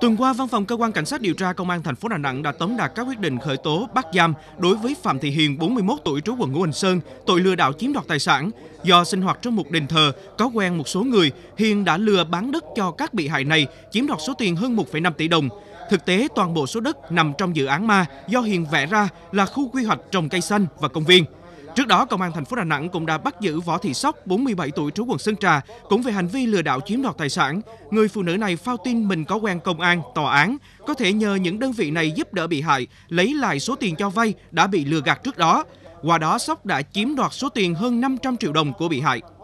Tuần qua, Văn phòng Cơ quan Cảnh sát điều tra Công an thành phố Đà Nẵng đã tống đạt các quyết định khởi tố bắt giam đối với Phạm Thị Hiền, 41 tuổi trú quận Ngũ Hành Sơn, tội lừa đảo chiếm đoạt tài sản. Do sinh hoạt trong một đền thờ, có quen một số người, Hiền đã lừa bán đất cho các bị hại này, chiếm đoạt số tiền hơn 1,5 tỷ đồng. Thực tế, toàn bộ số đất nằm trong dự án ma do Hiền vẽ ra là khu quy hoạch trồng cây xanh và công viên. Trước đó, Công an thành phố Đà Nẵng cũng đã bắt giữ Võ Thị Sóc, 47 tuổi trú quận Sơn Trà, cũng về hành vi lừa đảo chiếm đoạt tài sản. Người phụ nữ này phao tin mình có quen công an, tòa án, có thể nhờ những đơn vị này giúp đỡ bị hại, lấy lại số tiền cho vay đã bị lừa gạt trước đó. Qua đó, Sóc đã chiếm đoạt số tiền hơn 500 triệu đồng của bị hại.